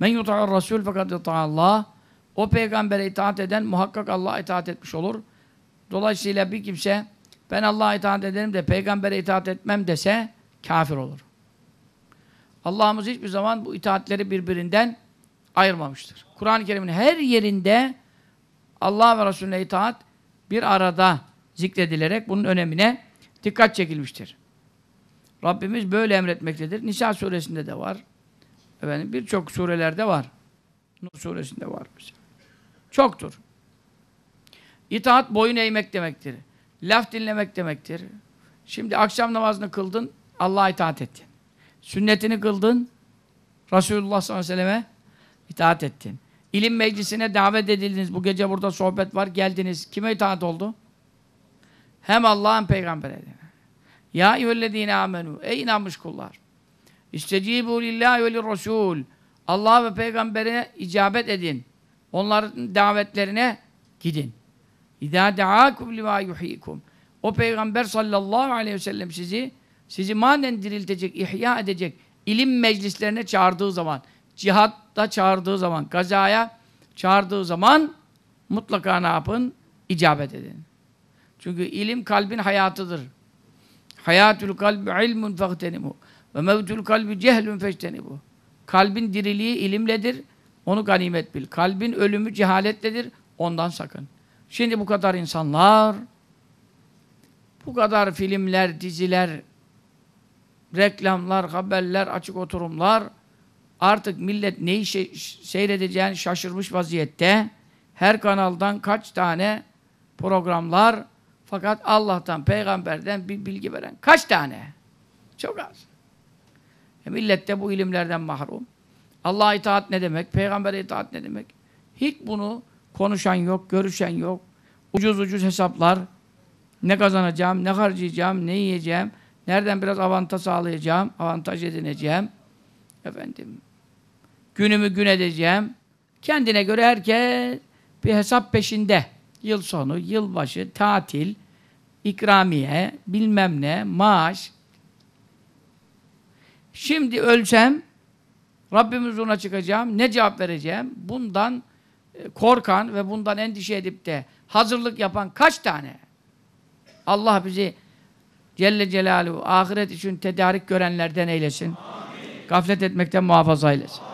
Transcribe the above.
Men yuta'ar rasul fakat Allah. O peygambere itaat eden muhakkak Allah'a itaat etmiş olur. Dolayısıyla bir kimse ben Allah'a itaat ederim de peygambere itaat etmem dese kafir olur. Allah'ımız hiçbir zaman bu itaatleri birbirinden ayırmamıştır. Kur'an-ı Kerim'in her yerinde Allah ve Resulüne itaat bir arada zikredilerek bunun önemine dikkat çekilmiştir. Rabbimiz böyle emretmektedir. Nisa suresinde de var. Efendim birçok surelerde var. Nur suresinde var mesela. Çoktur. İtaat boyun eğmek demektir. Laf dinlemek demektir. Şimdi akşam namazını kıldın, Allah'a itaat ettin. Sünnetini kıldın, Resulullah sallallahu aleyhi ve selleme itaat ettin. İlim meclisine davet edildiniz. Bu gece burada sohbet var, geldiniz. Kime itaat oldu? Hem Allah'ın peygambere. Ya eyyühellezine amenu. Ey inanmış kullar. İstecibu lillahi ve lirrasul. Allah ve peygambere icabet edin. Onların davetlerine gidin. İdâ deâkum limâ yuhyikum. O peygamber sallallahu aleyhi ve sellem sizi sizi manen diriltecek, ihya edecek ilim meclislerine çağırdığı zaman, cihatta çağırdığı zaman, gazaya çağırdığı zaman mutlaka ne yapın? İcabet edin. Çünkü ilim kalbin hayatıdır. Hayatül kalbi ilmun faghtenimu. Ve mevtul kalbi cehlün feşteni bu. Kalbin diriliği ilimledir. Onu ganimet bil. Kalbin ölümü cehaletledir. Ondan sakın. Şimdi bu kadar insanlar, bu kadar filmler, diziler, reklamlar, haberler, açık oturumlar artık millet neyi şey, seyredeceğini şaşırmış vaziyette. Her kanaldan kaç tane programlar fakat Allah'tan, peygamberden bir bilgi veren kaç tane? Çok az. E millet de bu ilimlerden mahrum. Allah'a itaat ne demek? Peygamber'e itaat ne demek? Hiç bunu konuşan yok, görüşen yok. Ucuz ucuz hesaplar. Ne kazanacağım, ne harcayacağım, ne yiyeceğim, nereden biraz avantaj sağlayacağım, avantaj edineceğim. Efendim, günümü gün edeceğim. Kendine göre herkes bir hesap peşinde. Yıl sonu, yılbaşı, tatil, ikramiye, bilmem ne, maaş, Şimdi ölsem Rabbimiz huzuruna çıkacağım. Ne cevap vereceğim? Bundan e, korkan ve bundan endişe edip de hazırlık yapan kaç tane? Allah bizi Celle Celaluhu ahiret için tedarik görenlerden eylesin. Amin. Gaflet etmekten muhafaza eylesin.